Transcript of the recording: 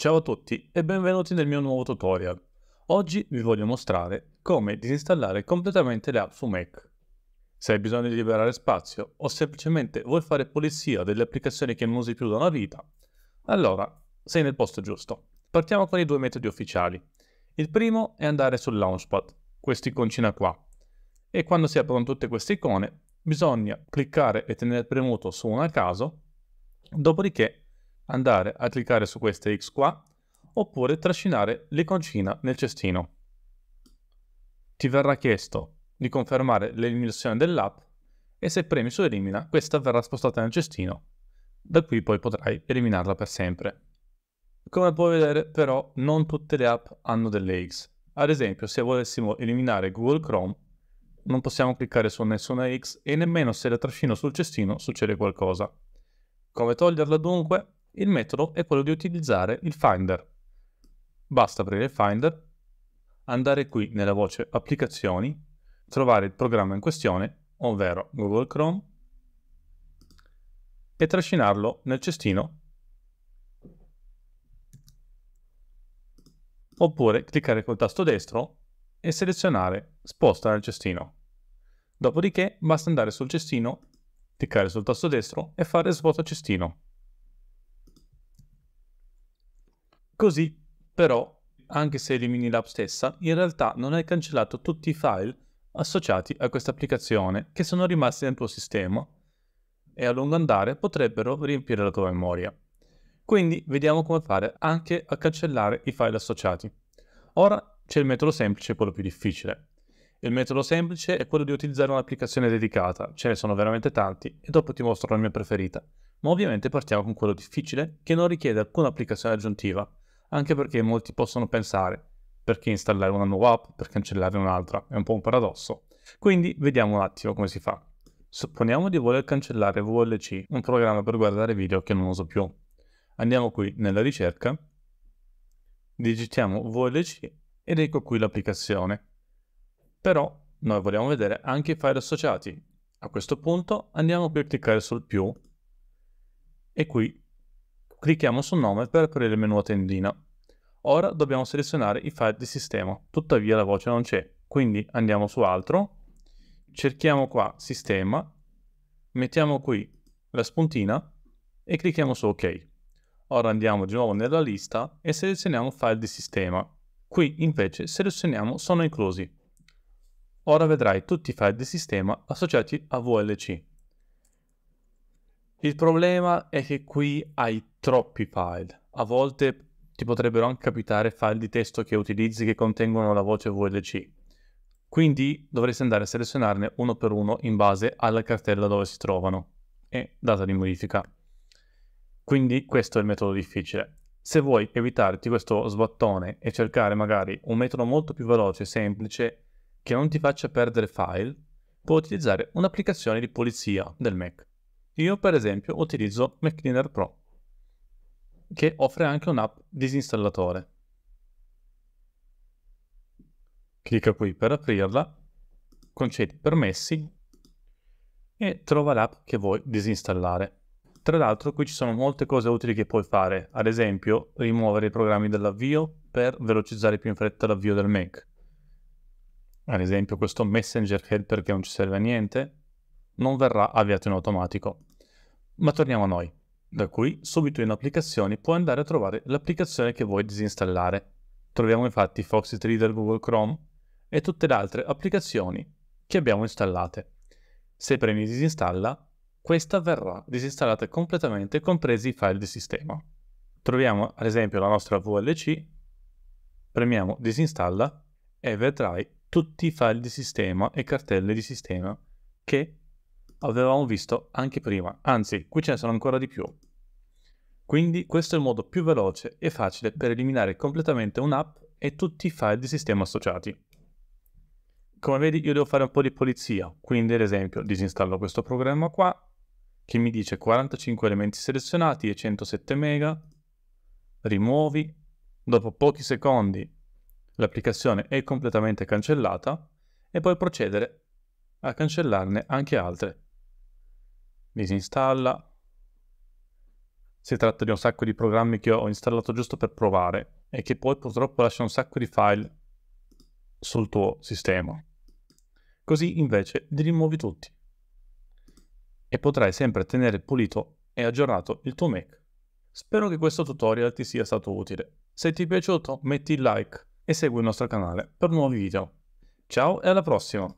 Ciao a tutti e benvenuti nel mio nuovo tutorial. Oggi vi voglio mostrare come disinstallare completamente le app su Mac. Se hai bisogno di liberare spazio o semplicemente vuoi fare pulizia delle applicazioni che non usi più da una vita, allora sei nel posto giusto. Partiamo con i due metodi ufficiali. Il primo è andare sul Launchpad, questa iconcina qua. E quando si aprono tutte queste icone, bisogna cliccare e tenere premuto su una a caso, dopodiché andare a cliccare su queste X qua oppure trascinare l'iconcina nel cestino. Ti verrà chiesto di confermare l'eliminazione dell'app e se premi su elimina questa verrà spostata nel cestino. Da qui poi potrai eliminarla per sempre. Come puoi vedere però non tutte le app hanno delle X. Ad esempio se volessimo eliminare Google Chrome non possiamo cliccare su nessuna X e nemmeno se la trascino sul cestino succede qualcosa. Come toglierla dunque? Il metodo è quello di utilizzare il Finder. Basta aprire il Finder, andare qui nella voce Applicazioni, trovare il programma in questione, ovvero Google Chrome, e trascinarlo nel cestino oppure cliccare col tasto destro e selezionare Sposta nel cestino. Dopodiché basta andare sul cestino, cliccare sul tasto destro e fare Svuota cestino. Così, però, anche se elimini l'app stessa, in realtà non hai cancellato tutti i file associati a questa applicazione che sono rimasti nel tuo sistema e a lungo andare potrebbero riempire la tua memoria. Quindi vediamo come fare anche a cancellare i file associati. Ora c'è il metodo semplice e quello più difficile. Il metodo semplice è quello di utilizzare un'applicazione dedicata, ce ne sono veramente tanti e dopo ti mostro la mia preferita, ma ovviamente partiamo con quello difficile che non richiede alcuna applicazione aggiuntiva anche perché molti possono pensare perché installare una nuova app per cancellare un'altra, è un po' un paradosso. Quindi vediamo un attimo come si fa. Supponiamo di voler cancellare VLC, un programma per guardare video che non uso più. Andiamo qui nella ricerca, digitiamo VLC ed ecco qui l'applicazione. Però noi vogliamo vedere anche i file associati. A questo punto andiamo qui a cliccare sul più e qui clicchiamo sul nome per aprire il menu a tendina. Ora dobbiamo selezionare i file di sistema, tuttavia la voce non c'è, quindi andiamo su altro, cerchiamo qua sistema, mettiamo qui la spuntina e clicchiamo su ok. Ora andiamo di nuovo nella lista e selezioniamo file di sistema. Qui invece selezioniamo sono inclusi. Ora vedrai tutti i file di sistema associati a VLC. Il problema è che qui hai troppi file. A volte ti potrebbero anche capitare file di testo che utilizzi che contengono la voce VLC. Quindi dovresti andare a selezionarne uno per uno in base alla cartella dove si trovano e data di modifica. Quindi questo è il metodo difficile. Se vuoi evitarti questo sbattone e cercare magari un metodo molto più veloce e semplice che non ti faccia perdere file, puoi utilizzare un'applicazione di pulizia del Mac. Io per esempio utilizzo MacCleaner Pro, che offre anche un'app disinstallatore. Clicca qui per aprirla, concedi permessi e trova l'app che vuoi disinstallare. Tra l'altro qui ci sono molte cose utili che puoi fare, ad esempio rimuovere i programmi dall'avvio per velocizzare più in fretta l'avvio del Mac. Ad esempio questo Messenger Helper che non ci serve a niente, non verrà avviato in automatico. Ma torniamo a noi, da qui, subito in applicazioni puoi andare a trovare l'applicazione che vuoi disinstallare. Troviamo infatti Foxit Reader, Google Chrome e tutte le altre applicazioni che abbiamo installate. Se premi disinstalla, questa verrà disinstallata completamente, compresi i file di sistema. Troviamo ad esempio la nostra VLC, premiamo disinstalla e vedrai tutti i file di sistema e cartelle di sistema che avevamo visto anche prima, anzi qui ce ne sono ancora di più. Quindi questo è il modo più veloce e facile per eliminare completamente un'app e tutti i file di sistema associati. Come vedi io devo fare un po' di pulizia, quindi ad esempio disinstallo questo programma qua, che mi dice 45 elementi selezionati e 107 mega, rimuovi, dopo pochi secondi l'applicazione è completamente cancellata e puoi procedere a cancellarne anche altre disinstalla. Si tratta di un sacco di programmi che ho installato giusto per provare e che poi purtroppo lascia un sacco di file sul tuo sistema. Così invece li rimuovi tutti e potrai sempre tenere pulito e aggiornato il tuo Mac. Spero che questo tutorial ti sia stato utile. Se ti è piaciuto metti il like e segui il nostro canale per nuovi video. Ciao e alla prossima!